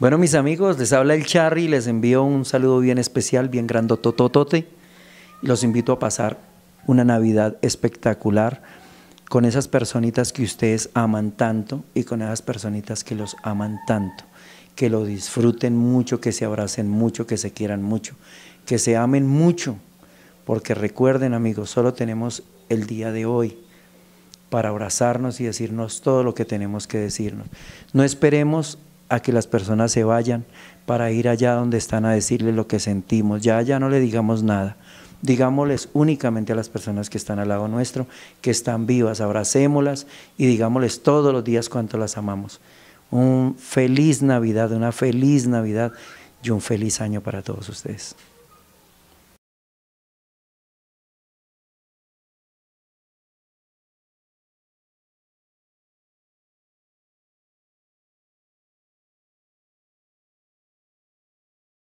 Bueno, mis amigos, les habla el Charry, les envío un saludo bien especial, bien grandotototote, Los invito a pasar una Navidad espectacular con esas personitas que ustedes aman tanto y con esas personitas que los aman tanto. Que lo disfruten mucho, que se abracen mucho, que se quieran mucho, que se amen mucho. Porque recuerden, amigos, solo tenemos el día de hoy para abrazarnos y decirnos todo lo que tenemos que decirnos. No esperemos a que las personas se vayan para ir allá donde están a decirles lo que sentimos. Ya allá no le digamos nada. Digámosles únicamente a las personas que están al lado nuestro, que están vivas, abracémoslas y digámosles todos los días cuánto las amamos. Un feliz Navidad, una feliz Navidad y un feliz año para todos ustedes.